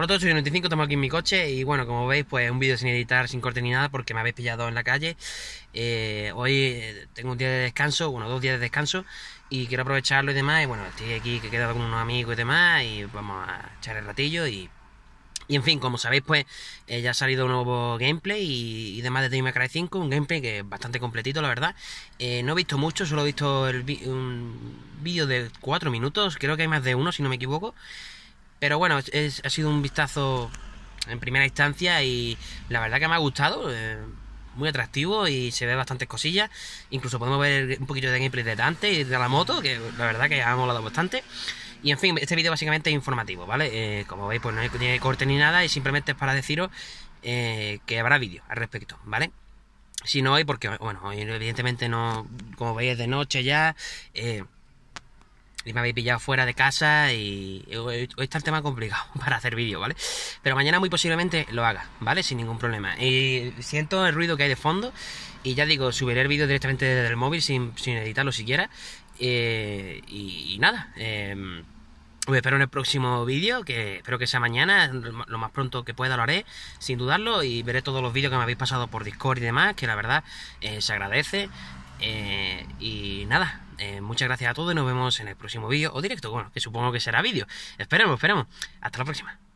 Por a todos, soy 95, estamos aquí en mi coche y bueno, como veis, pues un vídeo sin editar, sin corte ni nada, porque me habéis pillado en la calle. Eh, hoy eh, tengo un día de descanso, bueno, dos días de descanso, y quiero aprovecharlo y demás. Y bueno, estoy aquí que he quedado con unos amigos y demás, y vamos a echar el ratillo y y en fin, como sabéis, pues eh, ya ha salido un nuevo gameplay y, demás de Devil May 5, un gameplay que es bastante completito, la verdad. no he visto mucho, solo he visto un vídeo de 4 minutos, creo que hay más de uno, si no me equivoco. Pero bueno, ha sido un vistazo en primera instancia y la verdad que me ha gustado. Eh, muy atractivo y se ve bastantes cosillas. Incluso podemos ver un poquito de gameplay de Dante y de la moto, que la verdad que ha molado bastante. Y en fin, este vídeo básicamente es informativo, ¿vale? Eh, como veis, pues no tiene corte ni nada y simplemente es para deciros eh, que habrá vídeo al respecto, ¿vale? Si no hoy, porque, bueno, hoy evidentemente no, como veis es de noche ya, y me habéis pillado fuera de casa y hoy, está el tema complicado para hacer vídeo, ¿vale? Pero mañana muy posiblemente lo haga, ¿vale? Sin ningún problema. Y siento el ruido que hay de fondo y ya digo, subiré el vídeo directamente desde el móvil sin, editarlo siquiera. Eh, y, nada, eh, os espero en el próximo vídeo, que espero que sea mañana, lo más pronto que pueda lo haré, sin dudarlo, y veré todos los vídeos que me habéis pasado por Discord y demás, que la verdad eh, se agradece. Eh, y nada, eh, muchas gracias a todos y nos vemos en el próximo vídeo o directo, bueno, que supongo que será vídeo. Esperemos, esperemos. Hasta la próxima.